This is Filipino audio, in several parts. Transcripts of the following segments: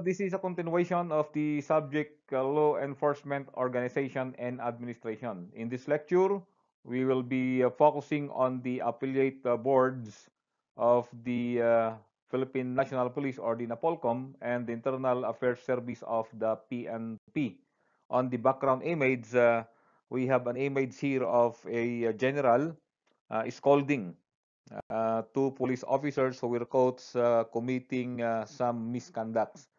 this is a continuation of the subject uh, law enforcement organization and administration. In this lecture, we will be uh, focusing on the affiliate uh, boards of the uh, Philippine National Police or the NAPOLCOM and the Internal Affairs Service of the PNP. On the background image, uh, we have an image here of a uh, general scolding uh, two police officers who were caught uh, committing uh, some misconducts.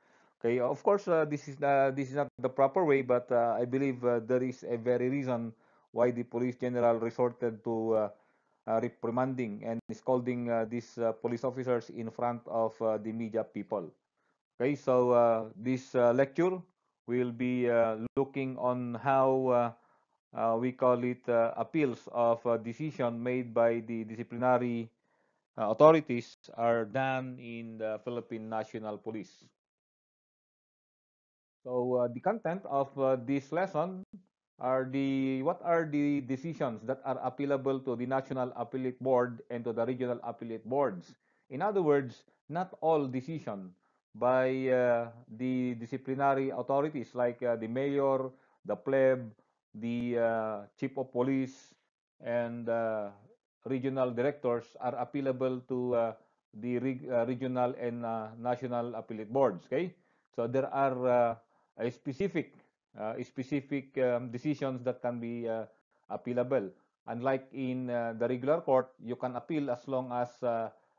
Okay, of course, uh, this is uh, this is not the proper way, but uh, I believe uh, there is a very reason why the police general resorted to uh, uh, reprimanding and scolding these police officers in front of the media people. Okay, so this lecture will be looking on how we call it appeals of decision made by the disciplinary authorities are done in the Philippine National Police. So uh, the content of uh, this lesson are the what are the decisions that are appealable to the national appellate board and to the regional appellate boards in other words not all decision by uh, the disciplinary authorities like uh, the mayor the pleb the uh, chief of police and uh, regional directors are appealable to the regional and national appellate boards okay so there are specific uh, specific um, decisions that can be uh, appealable. Unlike in uh, the regular court, you can appeal as long as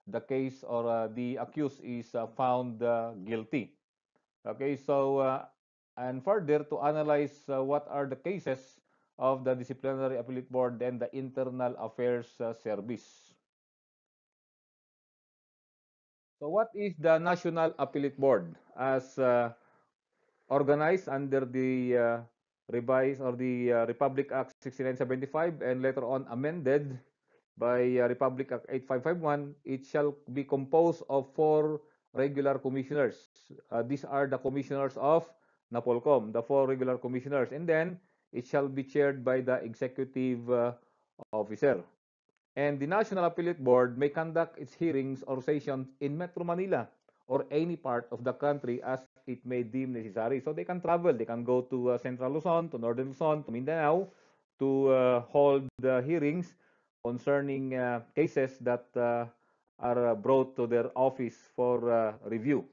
the case or the accused is found guilty. Okay, so and further to analyze what are the cases of the Disciplinary Appellate Board and the Internal Affairs Service. So what is the National Appellate Board? As uh, organized under the uh, revised or the uh, Republic Act 6975 and later on amended by uh, Republic Act 8551, it shall be composed of four regular commissioners. these are the commissioners of NAPOLCOM, the four regular commissioners. And then it shall be chaired by the executive uh, officer. And the National Appellate Board may conduct its hearings or sessions in Metro Manila or any part of the country as it may deem necessary. So they can travel, they can go to uh, Central Luzon, to Northern Luzon, to Mindanao to uh, hold hearings concerning uh, cases that uh, are uh, brought to their office for review.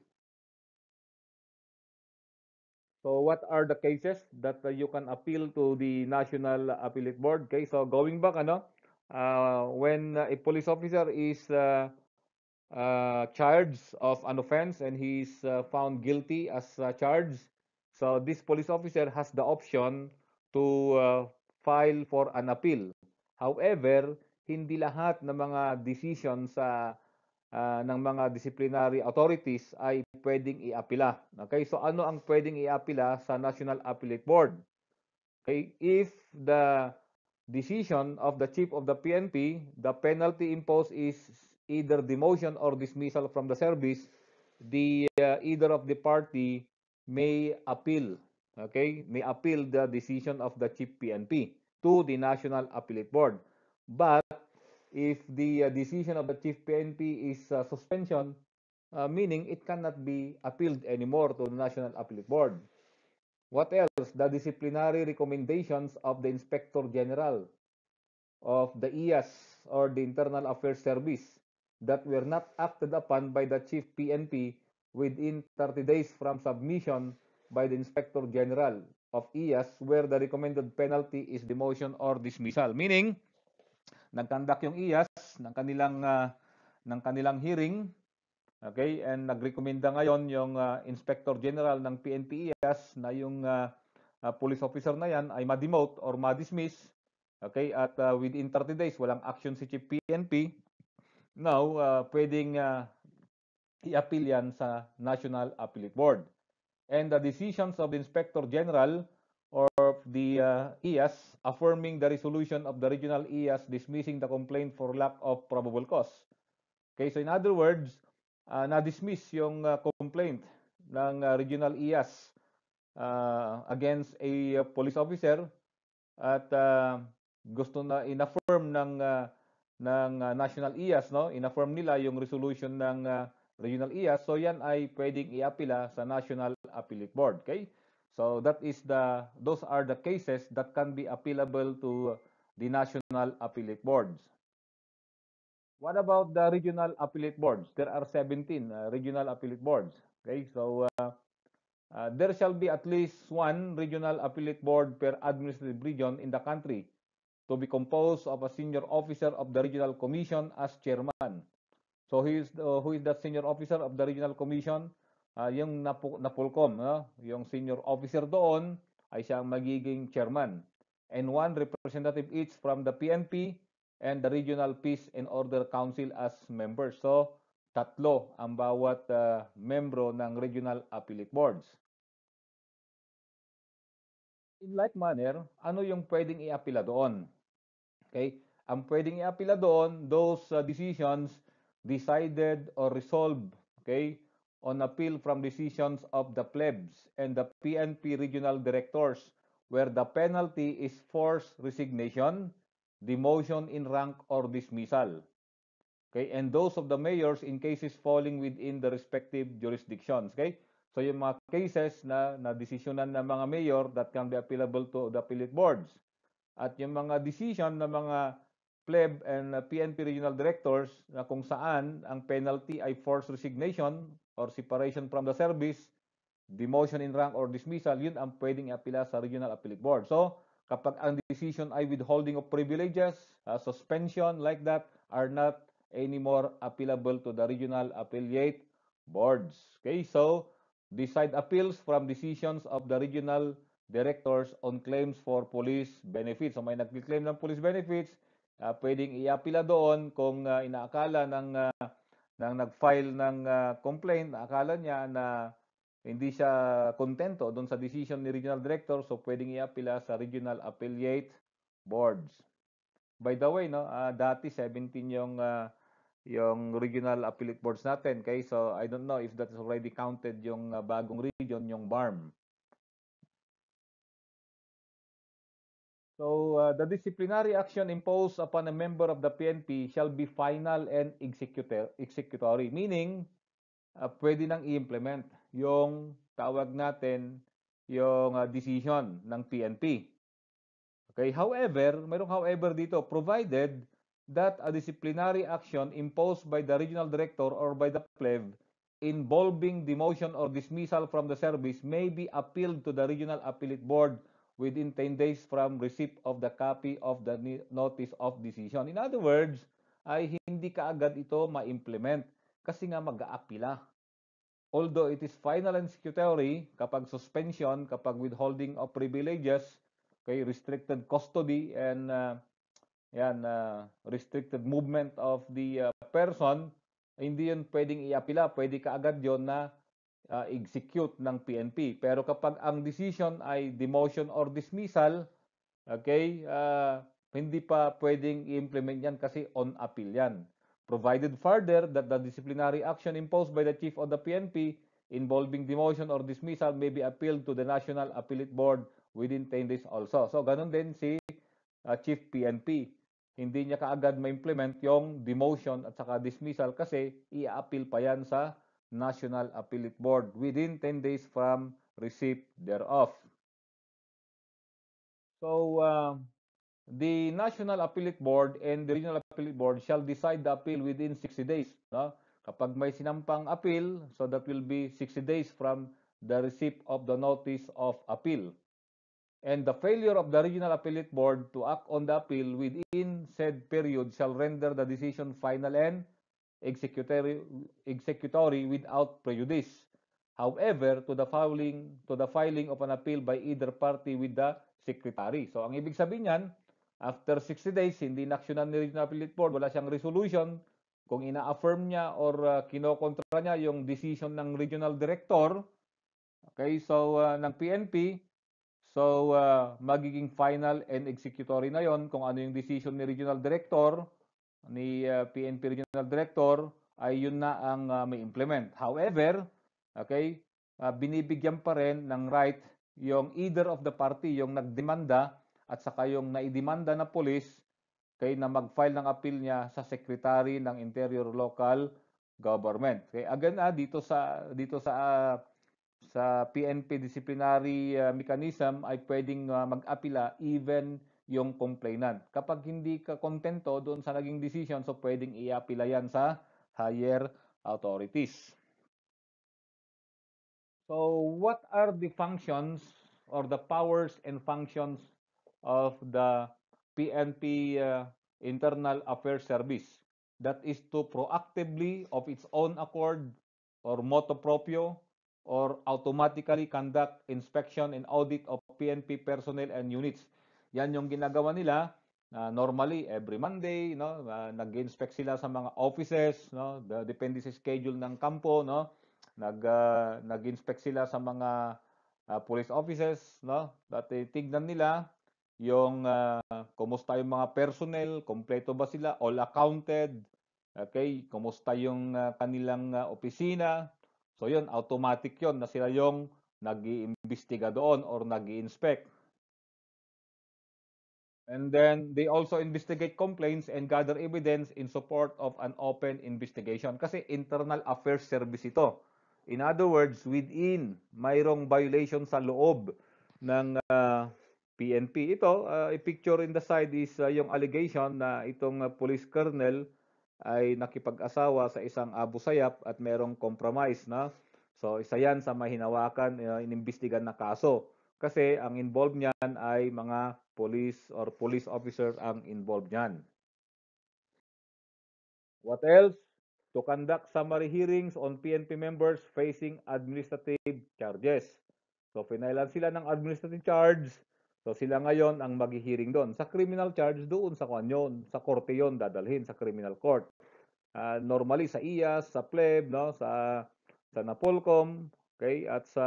So what are the cases that you can appeal to the National Appellate Board? Okay, so going back, ano, uh, when a police officer is uh, uh, charged of an offense and he's uh, found guilty as uh, charged. So this police officer has the option to uh, file for an appeal. However, hindi lahat ng mga decision sa uh, ng mga disciplinary authorities ay pwedeng iapila. Okay, so ano ang pwedeng iapila sa National Appellate Board? Okay, if the decision of the chief of the PNP, the penalty imposed is either demotion or dismissal from the service, the uh, either of the party may appeal, okay, may appeal the decision of the chief PNP to the National Appellate Board. But if the uh, decision of the chief PNP is uh, suspension, uh, meaning it cannot be appealed anymore to the National Appellate Board. What else? The disciplinary recommendations of the Inspector General of the IAS e or the Internal Affairs Service that were not acted upon by the Chief PNP within 30 days from submission by the Inspector General of IAS e where the recommended penalty is demotion or dismissal. Meaning, nagkandak yung IAS e ng kanilang uh, ng kanilang hearing, okay? And nagrekomenda ngayon yung uh, Inspector General ng PNP IAS e na yung uh, uh, police officer na yan ay ma-demote or ma-dismiss. Okay? At uh, within 30 days walang action si Chief PNP Now, uh, pwedeng uh, i-appeal yan sa National Appellate Board. And the decisions of the Inspector General or the uh, IAS e affirming the resolution of the regional IAS e dismissing the complaint for lack of probable cause. Okay, so in other words, uh, na-dismiss yung uh, complaint ng uh, regional IAS e uh, against a uh, police officer at uh, gusto na in-affirm ng uh, ng uh, National IAS, e no? Inaform nila yung resolution ng uh, Regional IAS. E so yan ay pwedeng iapila sa National Appellate Board, okay? So that is the those are the cases that can be appealable to the National Appellate Boards. What about the regional appellate boards? There are 17 uh, ah, regional appellate boards. Okay, so uh, uh, there shall be at least one regional appellate board per administrative region in the country to be composed of a senior officer of the regional commission as chairman. So he is uh, who is that senior officer of the regional commission? Uh, yung napu napulcom, no? Ah, yung senior officer doon ay siyang magiging chairman. And one representative each from the PNP and the Regional Peace and Order Council as members. So, tatlo ang bawat uh, membro ng regional appellate boards. In like manner, ano yung pwedeng i-apila doon? Okay? Ang pwedeng i-appeal doon, those uh, decisions decided or resolved, okay, on appeal from decisions of the plebs and the PNP regional directors where the penalty is forced resignation, demotion in rank or dismissal. Okay, and those of the mayors in cases falling within the respective jurisdictions. Okay? So yung mga cases na na desisyonan ng mga mayor that can be appealable to the appellate boards at yung mga decision ng mga PLEB and PNP uh, regional directors na kung saan ang penalty ay forced resignation or separation from the service, demotion in rank or dismissal, yun ang pwedeng apila sa Regional Appellate Board. So, kapag ang decision ay withholding of privileges, uh, suspension like that are not anymore appealable to the Regional appellate Boards. Okay, so decide appeals from decisions of the Regional directors on claims for police benefits. So may nag claim ng police benefits, uh, pwedeng iapila doon kung uh, inaakala ng uh, ng nag-file ng uh, complaint, akala niya na hindi siya kontento doon sa decision ni regional director, so pwedeng iapila sa regional appellate boards. By the way, no, uh, dati 17 yung uh, yung regional appellate boards natin. Okay? So I don't know if that is already counted yung uh, bagong region, yung BARM. So, uh, the disciplinary action imposed upon a member of the PNP shall be final and executory. Meaning, uh, pwede nang i-implement yung tawag natin yung uh, decision ng PNP. Okay, however, mayroong however dito, provided that a disciplinary action imposed by the regional director or by the PLEV involving demotion or dismissal from the service may be appealed to the regional appellate board within 10 days from receipt of the copy of the notice of decision. In other words, ay hindi kaagad ito ma-implement kasi nga mag-aapila. Although it is final and security, kapag suspension, kapag withholding of privileges, kay restricted custody and uh, yan, uh, restricted movement of the uh, person, hindi yun pwedeng iapila, pwede kaagad yon na uh, execute ng PNP. Pero kapag ang decision ay demotion or dismissal, okay, uh, hindi pa pwedeng i-implement yan kasi on appeal yan. Provided further that the disciplinary action imposed by the chief of the PNP involving demotion or dismissal may be appealed to the National Appellate Board within 10 days also. So, ganun din si uh, Chief PNP. Hindi niya kaagad ma-implement yung demotion at saka dismissal kasi i-appeal pa yan sa National Appellate Board within 10 days from receipt thereof. So, uh, the National Appellate Board and the Regional Appellate Board shall decide the appeal within 60 days. No? Kapag may sinampang appeal, so that will be 60 days from the receipt of the notice of appeal. And the failure of the Regional Appellate Board to act on the appeal within said period shall render the decision final and executory, executory without prejudice. However, to the filing to the filing of an appeal by either party with the secretary. So ang ibig sabihin niyan, after 60 days hindi naksyonan ni Regional Appellate Board, wala siyang resolution kung ina-affirm niya or uh, kinokontra niya yung decision ng regional director. Okay, so uh, ng PNP, so uh, magiging final and executory na yon kung ano yung decision ni regional director ni uh, ah, PNP Regional Director ay yun na ang uh, may implement. However, okay, uh, binibigyan pa rin ng right yung either of the party, yung nagdemanda at saka yung naidemanda na police okay, na mag-file ng appeal niya sa Secretary ng Interior Local Government. Okay, again ah, dito sa dito sa uh, sa PNP disciplinary uh, mechanism ay pwedeng uh, mag-apila even yung complainant. Kapag hindi ka kontento doon sa naging decision, so pwedeng i yan sa higher authorities. So, what are the functions or the powers and functions of the PNP uh, Internal Affairs Service? That is to proactively, of its own accord, or motu proprio, or automatically conduct inspection and audit of PNP personnel and units. Yan yung ginagawa nila uh, normally every Monday, no? Uh, nag-inspect sila sa mga offices, no? The, depende sa schedule ng kampo, no? Nag uh, nag-inspect sila sa mga uh, police offices, no? Dati tignan nila yung uh, kumusta yung mga personnel, kompleto ba sila, all accounted, okay? Kumusta yung uh, kanilang uh, opisina? So yun, automatic yun na sila yung nag-iimbestiga doon or nag iinspect And then they also investigate complaints and gather evidence in support of an open investigation. Kasi internal affairs service ito. In other words, within, mayroong violation sa loob ng uh, ah, PNP. Ito, uh, ah, picture in the side is uh, yung allegation na itong uh, police colonel ay nakipag-asawa sa isang Abu Sayyaf at merong compromise na. So isa yan sa mahinawakan, uh, inimbestigan na kaso. Kasi ang involved niyan ay mga police or police officers ang involved niyan. What else? To conduct summary hearings on PNP members facing administrative charges. So, pinailan sila ng administrative charge. So, sila ngayon ang mag-hearing doon. Sa criminal charge doon, sa kwan yun, sa korte yon dadalhin sa criminal court. Uh, normally, sa IAS, sa PLEB, no? sa, sa NAPOLCOM, okay? at sa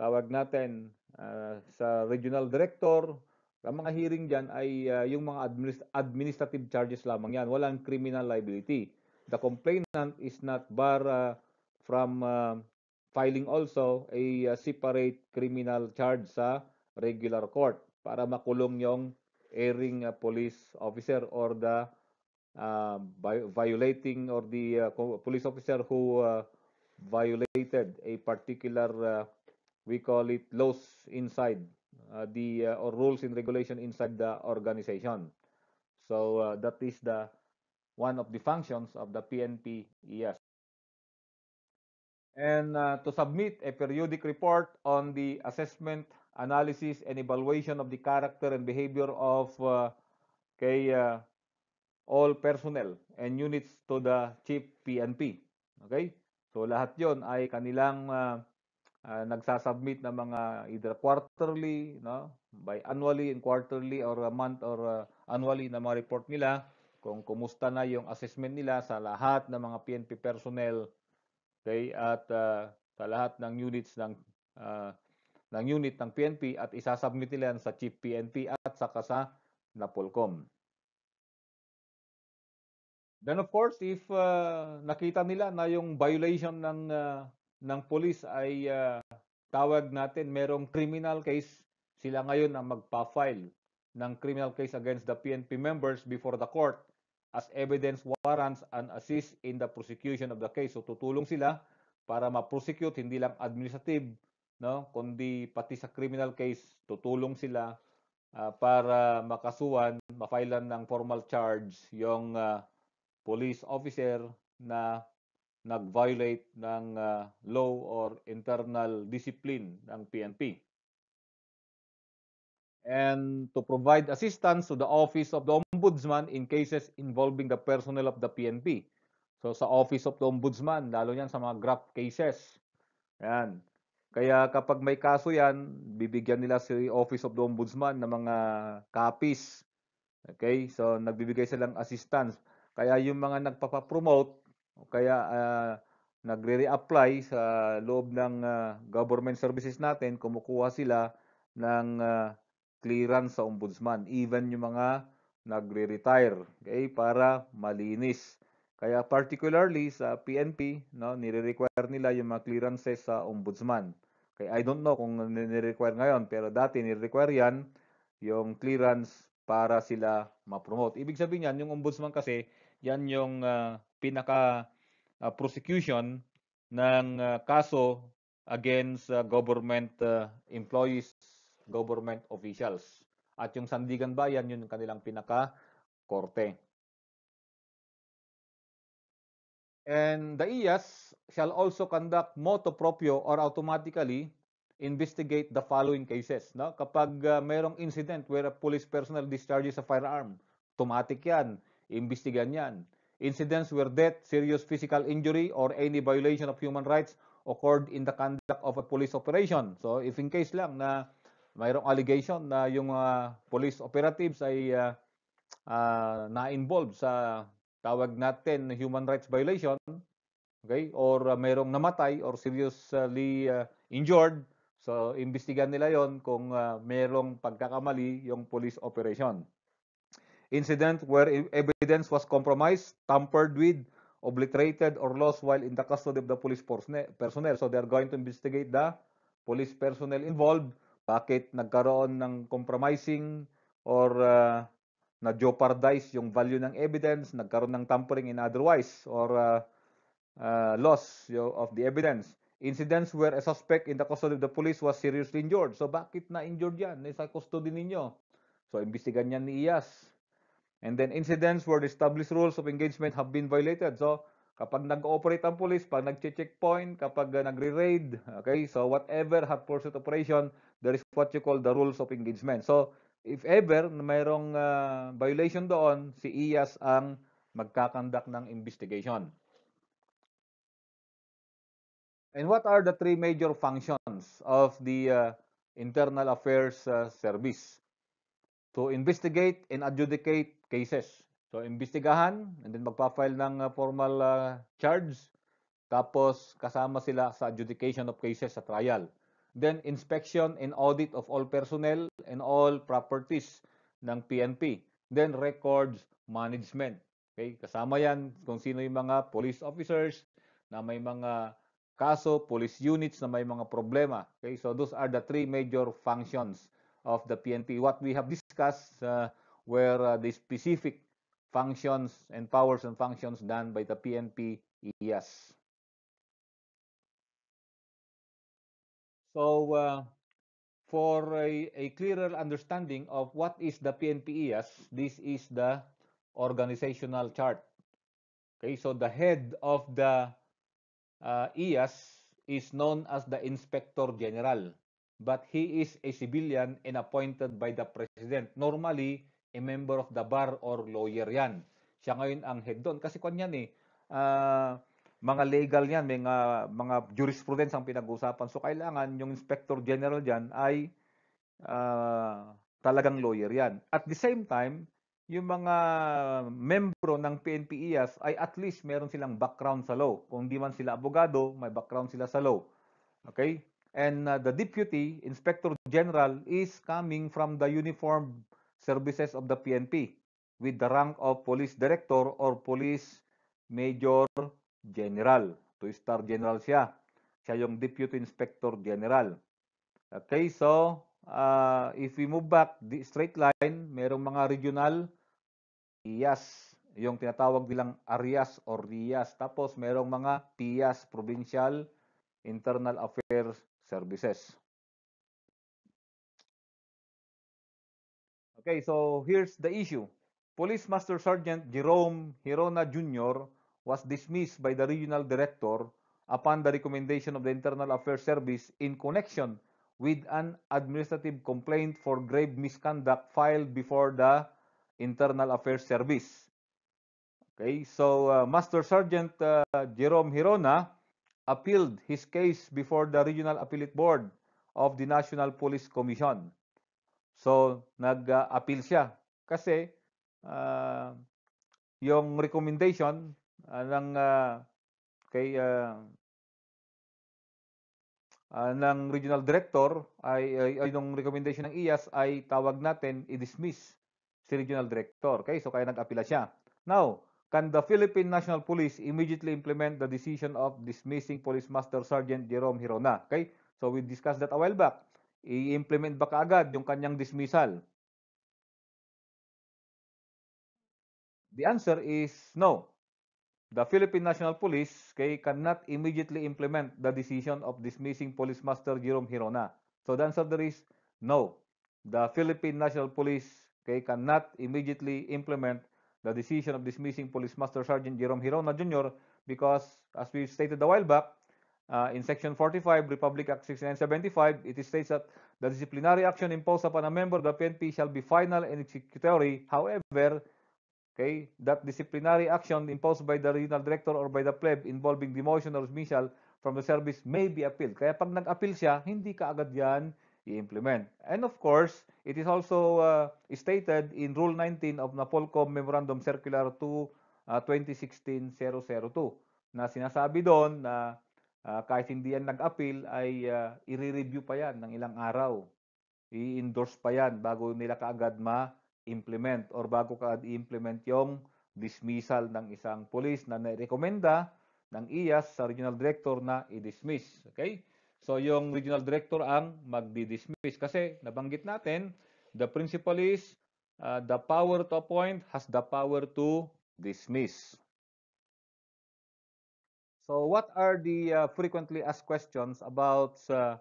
tawag natin uh, sa regional director ang mga hearing dyan ay uh, yung mga administ administrative charges lamang yan. Walang criminal liability. The complainant is not bar uh, ah, from uh, filing also a uh, separate criminal charge sa regular court para makulong yung erring uh, police officer or the uh, violating or the uh, police officer who uh, violated a particular uh, we call it laws inside Uh, the uh, or rules and regulation inside the organization. So uh, that is the one of the functions of the PNP ES. And to submit a periodic report on the assessment, analysis, and evaluation of the character and behavior of kay uh, all personnel and units to the chief PNP. Okay? So lahat 'yon ay kanilang uh, uh, nagsasubmit ng mga either quarterly, no, by annually and quarterly or a month or uh, annually na mga report nila kung kumusta na yung assessment nila sa lahat ng mga PNP personnel okay at uh, sa lahat ng units ng uh, ng unit ng PNP at isasubmit nila sa Chief PNP at saka sa Napolcom. Then of course, if uh, nakita nila na yung violation ng uh, ng police ay uh, tawag natin merong criminal case, sila ngayon ang magpa-file ng criminal case against the PNP members before the court as evidence warrants and assist in the prosecution of the case. So tutulong sila para ma-prosecute hindi lang administrative no kundi pati sa criminal case tutulong sila uh, para makasuhan, mafilean ng formal charge yung uh, police officer na nag-violate ng uh, law or internal discipline ng PNP. And to provide assistance to the Office of the Ombudsman in cases involving the personnel of the PNP. So sa Office of the Ombudsman, lalo niyan sa mga graft cases. Ayan. Kaya kapag may kaso yan, bibigyan nila si Office of the Ombudsman ng mga copies. Okay? So nagbibigay silang assistance. Kaya yung mga nagpapapromote, kaya uh, nagre-reapply sa loob ng uh, government services natin, kumukuha sila ng uh, clearance sa ombudsman, even yung mga nagre-retire, okay, para malinis. Kaya particularly sa PNP, no, nire-require nila yung mga clearances sa ombudsman. Okay, I don't know kung nire-require ngayon, pero dati nire-require yan yung clearance para sila ma-promote. Ibig sabihin yan, yung ombudsman kasi, yan yung uh, pinaka uh, prosecution ng uh, kaso against uh, government uh, employees, government officials. At yung Sandigan Bayan, yun yung kanilang pinaka korte. And the IAS shall also conduct motu proprio or automatically investigate the following cases. No? Kapag uh, mayroong incident where a police personnel discharges a firearm, automatic yan, investigan yan. Incidents where death, serious physical injury, or any violation of human rights occurred in the conduct of a police operation. So if in case lang na mayroong allegation na yung uh, police operatives ay uh, uh, na-involved sa tawag natin human rights violation, okay, or uh, mayroong namatay or seriously uh, injured, so investigan nila yon kung uh, mayroong pagkakamali yung police operation incident where e-, evidence was compromised, tampered with, obliterated, or lost while in the custody of the police personnel. So they're going to investigate the police personnel involved. Bakit nagkaroon ng compromising or uh, na-jeopardize yung value ng evidence, nagkaroon ng tampering in otherwise or uh, uh, loss you know, of the evidence. Incidents where a suspect in the custody of the police was seriously injured. So bakit na-injured yan? Nasa custody ninyo? So investigan yan ni IAS. And then incidents where the established rules of engagement have been violated. So, kapag nag-ooperate ang police, pag nag-checkpoint, kapag uh, nagre-raid, okay, so whatever hot pursuit operation, there is what you call the rules of engagement. So, if ever mayroong uh, violation doon, si IAS ang magkakandak ng investigation. And what are the three major functions of the uh, Internal Affairs uh, Service? to investigate and adjudicate cases. So, investigahan and then magpa-file ng uh, formal uh, charge. Tapos, kasama sila sa adjudication of cases sa trial. Then, inspection and audit of all personnel and all properties ng PNP. Then, records management. Okay? Kasama yan kung sino yung mga police officers na may mga kaso, police units na may mga problema. Okay? So, those are the three major functions of the PNP. What we have discussed uh, were uh, the specific functions and powers and functions done by the PNP ES. So uh, for a, a, clearer understanding of what is the PNP PNPES, this is the organizational chart. Okay, so the head of the uh, EAS is known as the Inspector General. but he is a civilian and appointed by the president. Normally, a member of the bar or lawyer yan. Siya ngayon ang head doon. Kasi kung yan eh, uh, mga legal yan, may mga, mga jurisprudence ang pinag-usapan. So, kailangan yung inspector general dyan ay uh, talagang lawyer yan. At the same time, yung mga membro ng PNP PNPEAS ay at least meron silang background sa law. Kung di man sila abogado, may background sila sa law. Okay? and uh, the deputy inspector general is coming from the uniform services of the PNP with the rank of police director or police major general. Two-star general siya. Siya yung deputy inspector general. Okay, so uh, if we move back the straight line, merong mga regional IAS, yung tinatawag bilang ARIAS or RIAS. Tapos merong mga PIAS, Provincial Internal Affairs services. Okay, so here's the issue. Police Master Sergeant Jerome Hirona Jr. was dismissed by the regional director upon the recommendation of the Internal Affairs Service in connection with an administrative complaint for grave misconduct filed before the Internal Affairs Service. Okay, so uh, Master Sergeant uh, Jerome Hirona appealed his case before the Regional Appellate Board of the National Police Commission. So, nag-appeal siya kasi uh, yung recommendation uh, ng uh, kay uh, uh, ng regional director ay, ay, ay yung recommendation ng IAS ay tawag natin i-dismiss si regional director. Okay? So kaya nag-apila siya. Now, can the Philippine National Police immediately implement the decision of dismissing Police Master Sergeant Jerome Hirona? Okay? So we discussed that a while back. I-implement ba kaagad yung kanyang dismissal? The answer is no. The Philippine National Police okay, cannot immediately implement the decision of dismissing Police Master Jerome Hirona. So the answer there is no. The Philippine National Police okay, cannot immediately implement the decision of dismissing Police Master Sergeant Jerome Hirona Jr. because, as we stated a while back, uh, in Section 45, Republic Act 6975, it states that the disciplinary action imposed upon a member of the PNP shall be final and executory. However, okay, that disciplinary action imposed by the regional director or by the pleb involving demotion or dismissal from the service may be appealed. Kaya pag nag-appeal siya, hindi ka agad yan i-implement. And of course, it is also uh, stated in Rule 19 of NAPOLCOM Memorandum Circular 2 uh, 2016-002 na sinasabi doon na uh, kahit hindi yan nag-appeal ay uh, i-review pa yan ng ilang araw. I-endorse pa yan bago nila kaagad ma-implement or bago kaagad i-implement yung dismissal ng isang police na nirekomenda ng IAS sa regional director na i-dismiss. Okay? So yung regional director ang magdi-dismiss kasi nabanggit natin the principal is uh, the power to appoint has the power to dismiss. So what are the uh, frequently asked questions about uh,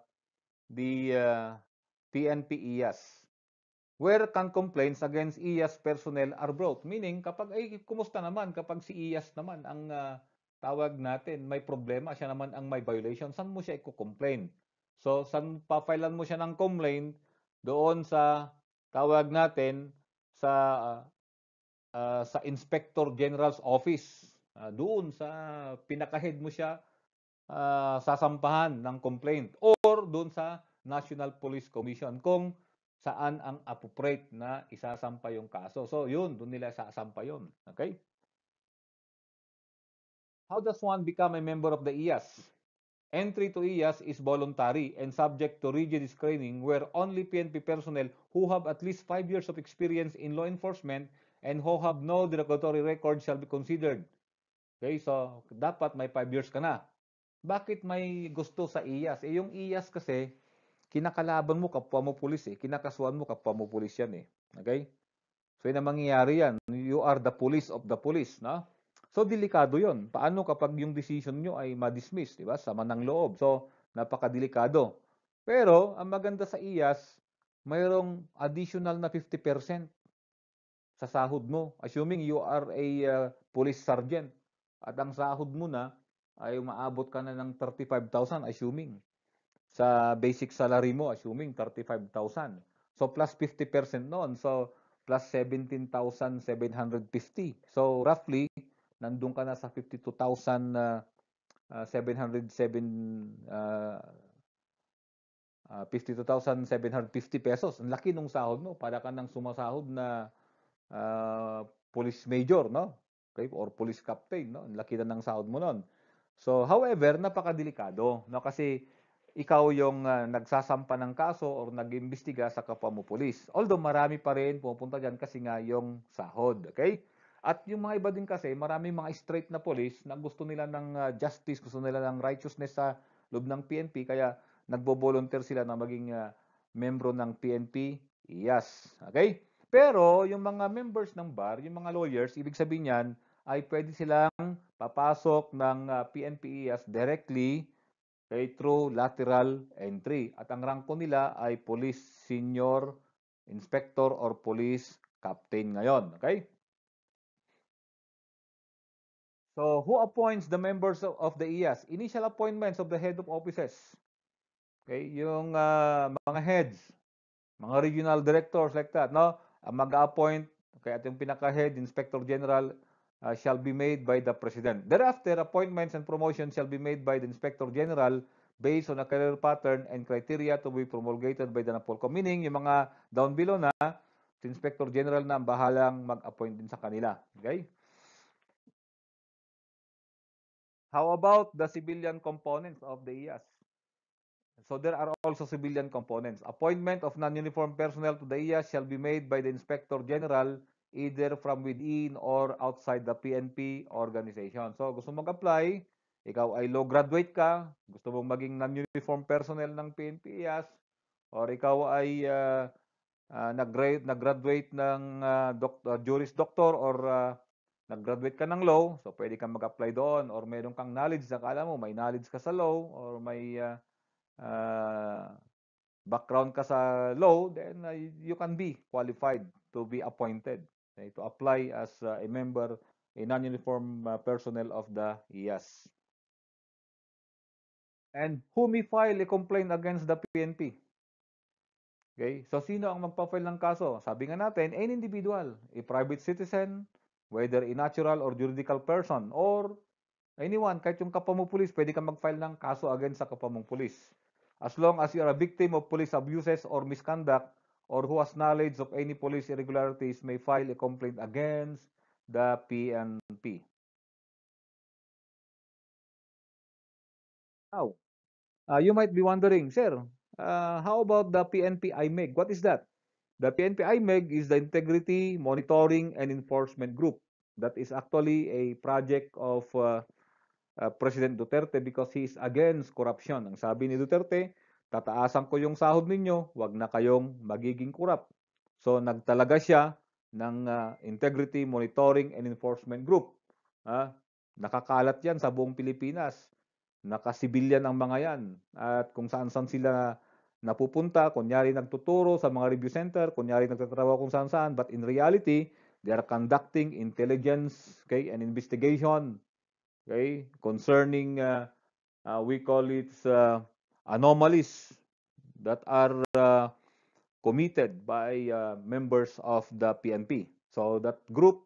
the uh, PNP EAS? Where can complaints against EAS personnel are brought? Meaning, kapag, ay, kumusta naman kapag si EAS naman ang uh, tawag natin, may problema, siya naman ang may violation, saan mo siya i-complain? So, saan papailan mo siya ng complaint? Doon sa, tawag natin, sa uh, sa Inspector General's Office. Uh, doon sa pinakahead mo siya uh, sasampahan ng complaint or doon sa National Police Commission kung saan ang appropriate na isasampa yung kaso. So, yun, doon nila sasampa yun. Okay? How does one become a member of the IAS? Entry to IAS is voluntary and subject to rigid screening where only PNP personnel who have at least 5 years of experience in law enforcement and who have no derogatory record shall be considered. Okay, so dapat may 5 years ka na. Bakit may gusto sa IAS? Eh, yung IAS kasi, kinakalaban mo kapwa mo pulis eh. Kinakasuan mo kapwa mo pulis yan eh. Okay? So, yun ang mangyayari yan. You are the police of the police, no? So, delikado yon. Paano kapag yung decision nyo ay ma-dismiss, di ba? Sa ng loob. So, napakadelikado. Pero, ang maganda sa IAS, mayroong additional na 50% sa sahod mo. Assuming you are a uh, police sergeant. At ang sahod mo na ay umaabot ka na ng 35,000, assuming. Sa basic salary mo, assuming 35,000. So, plus 50% noon. So, plus 17,750. So, roughly, nandun ka na sa 52,000 na uh, uh, 52,750 pesos. Ang laki nung sahod no? Para ka nang sumasahod na uh, police major, no? Okay? Or police captain, no? Ang laki na ng sahod mo noon. So, however, napakadelikado, no? Kasi ikaw yung uh, nagsasampa ng kaso or nag-imbestiga sa kapwa mo pulis. Although marami pa rin pupunta dyan kasi nga yung sahod, okay? At yung mga iba din kasi, maraming mga straight na police na gusto nila ng ah, justice, gusto nila ng righteousness sa loob ng PNP, kaya nagbo-volunteer sila na maging uh, membro ng PNP. Yes, okay? Pero yung mga members ng bar, yung mga lawyers, ibig sabihin niyan ay pwede silang papasok ng uh, ah, PNPES directly okay, through lateral entry. At ang rangko nila ay police senior inspector or police captain ngayon. Okay? So, who appoints the members of, of the IAS? E Initial appointments of the head of offices. Okay, yung uh, mga heads, mga regional directors like that, no? Ang mag-appoint, okay, at yung pinaka-head, Inspector General, uh, shall be made by the President. Thereafter, appointments and promotions shall be made by the Inspector General based on a career pattern and criteria to be promulgated by the NAPOLCO. Meaning, yung mga down below na, si Inspector General na bahalang mag-appoint din sa kanila. Okay? How about the civilian components of the IAS? E so there are also civilian components. Appointment of non-uniform personnel to the IAS e shall be made by the Inspector General either from within or outside the PNP organization. So gusto mag-apply, ikaw ay low graduate ka, gusto mong maging non-uniform personnel ng PNP IAS, e or ikaw ay uh, uh, nag-graduate nag ng uh, ah, doctor, uh, Juris Doctor or uh, nag-graduate ka ng law, so pwede kang mag-apply doon or meron kang knowledge na kala mo, may knowledge ka sa law or may uh, uh, background ka sa law, then uh, you can be qualified to be appointed, okay, to apply as uh, a member, a non-uniform uh, personnel of the IAS. E And who may file a complaint against the PNP? Okay, so sino ang magpa-file ng kaso? Sabi nga natin, any individual, a private citizen, whether a natural or juridical person or anyone, kahit yung kapwa pulis, pwede kang mag-file ng kaso against sa kapwa pulis. As long as you are a victim of police abuses or misconduct or who has knowledge of any police irregularities may file a complaint against the PNP. Now, uh, you might be wondering, sir, uh, how about the PNP IMEG? What is that? The PNPIMEG is the Integrity Monitoring and Enforcement Group. That is actually a project of uh, uh, President Duterte because he is against corruption. Ang sabi ni Duterte, tataasan ko yung sahod ninyo, wag na kayong magiging corrupt. So nagtalaga siya ng uh, Integrity Monitoring and Enforcement Group. Uh, nakakalat yan sa buong Pilipinas. Nakasibilyan ang mga yan. At kung saan-saan sila napupunta, kunyari nagtuturo sa mga review center, kunyari nagtatrabaho kung saan-saan, but in reality, they are conducting intelligence, okay, and investigation, okay, concerning, uh, uh, we call it uh, anomalies that are uh, committed by uh, members of the PNP. So that group,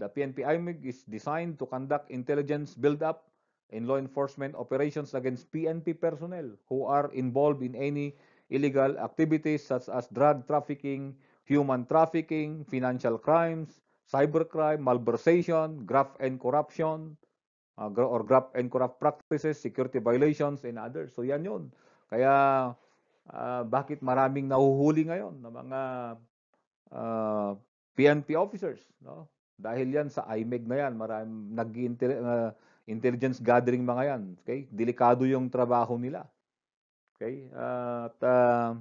the PNP IMIG, e is designed to conduct intelligence build-up in law enforcement operations against PNP personnel who are involved in any illegal activities such as drug trafficking, human trafficking, financial crimes, cybercrime, malversation, graft and corruption, uh, or graft and corrupt practices, security violations, and others. So yan yun. Kaya uh, bakit maraming nahuhuli ngayon ng mga uh, PNP officers? No? Dahil yan sa IMEG na yan, maraming nag-intelligence uh, gathering mga yan. Okay? Delikado yung trabaho nila. Okay? at uh,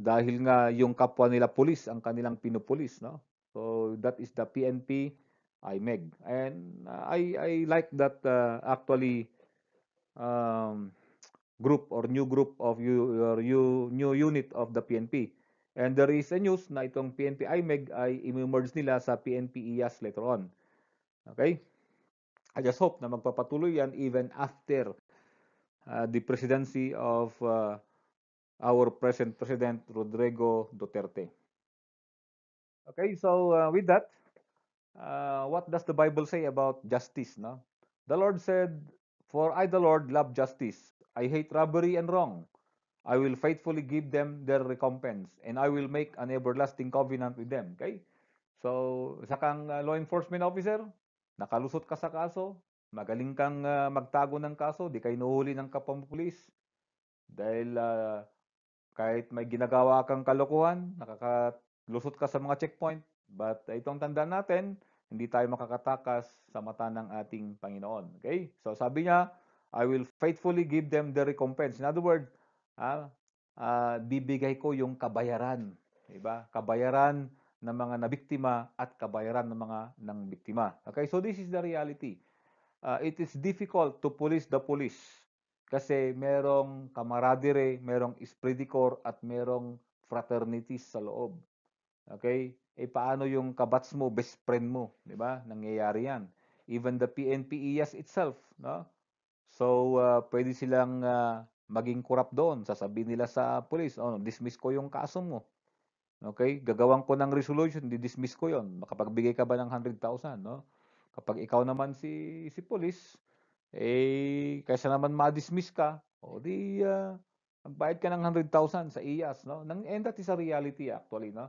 dahil nga yung kapwa nila pulis ang kanilang pinupulis, no? So that is the PNP IMEG. And uh, I I like that uh, actually um, group or new group of you or you new unit of the PNP. And there is a news na itong PNP IMEG ay i-merge nila sa PNP IAS later on. Okay? I just hope na magpapatuloy yan even after Uh, the presidency of uh, our present president Rodrigo Duterte. Okay, so uh, with that, what does the Bible say about justice? No, the Lord said, "For I, the Lord, love justice. I hate robbery and wrong." I will faithfully give them their recompense and I will make an everlasting covenant with them. Okay? So, isa kang law enforcement officer, nakalusot ka sa kaso, Magaling kang uh, magtago ng kaso, di kayo nuhuli ng kapampulis. Dahil uh, kahit may ginagawa kang kalokohan, nakakalusot ka sa mga checkpoint. But itong tandaan natin, hindi tayo makakatakas sa mata ng ating Panginoon. Okay? So sabi niya, I will faithfully give them the recompense. In other words, ah, ah, bibigay ko yung kabayaran. Diba? Kabayaran ng mga nabiktima at kabayaran ng mga nang biktima. Okay? So this is the reality uh, it is difficult to police the police kasi merong camaraderie, merong corps at merong fraternity sa loob. Okay? Eh paano yung kabats mo, best friend mo, 'di ba? Nangyayari 'yan. Even the PNP EAS itself, no? So, uh, pwede silang uh, maging corrupt doon. Sasabihin nila sa police, oh, dismiss ko yung kaso mo. Okay? Gagawan ko ng resolution, di-dismiss ko yon. Makapagbigay ka ba ng 100,000, no? Kapag ikaw naman si si police, eh kaysa naman ma-dismiss ka, o di uh, magbayad ka ng 100,000 sa IAS, e no? Nang and that is a reality actually, no?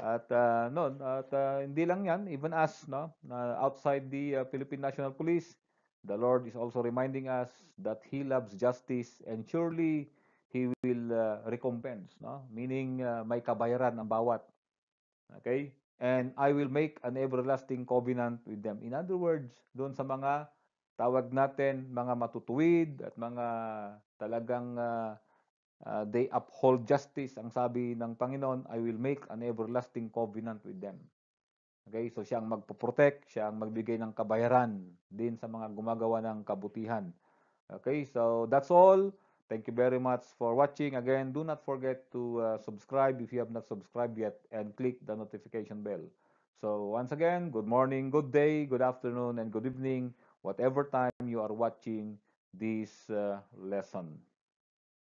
At uh, ah, no, at uh, hindi lang 'yan, even us, no, uh, outside the uh, Philippine National Police, the Lord is also reminding us that he loves justice and surely he will uh, recompense, no? Meaning uh, may kabayaran ang bawat. Okay? and I will make an everlasting covenant with them. In other words, doon sa mga tawag natin mga matutuwid at mga talagang uh, uh, they uphold justice, ang sabi ng Panginoon, I will make an everlasting covenant with them. Okay, so siya ang magpo-protect, siya ang magbigay ng kabayaran din sa mga gumagawa ng kabutihan. Okay, so that's all. Thank you very much for watching. Again, do not forget to uh, subscribe if you have not subscribed yet and click the notification bell. So once again, good morning, good day, good afternoon, and good evening, whatever time you are watching this uh, lesson.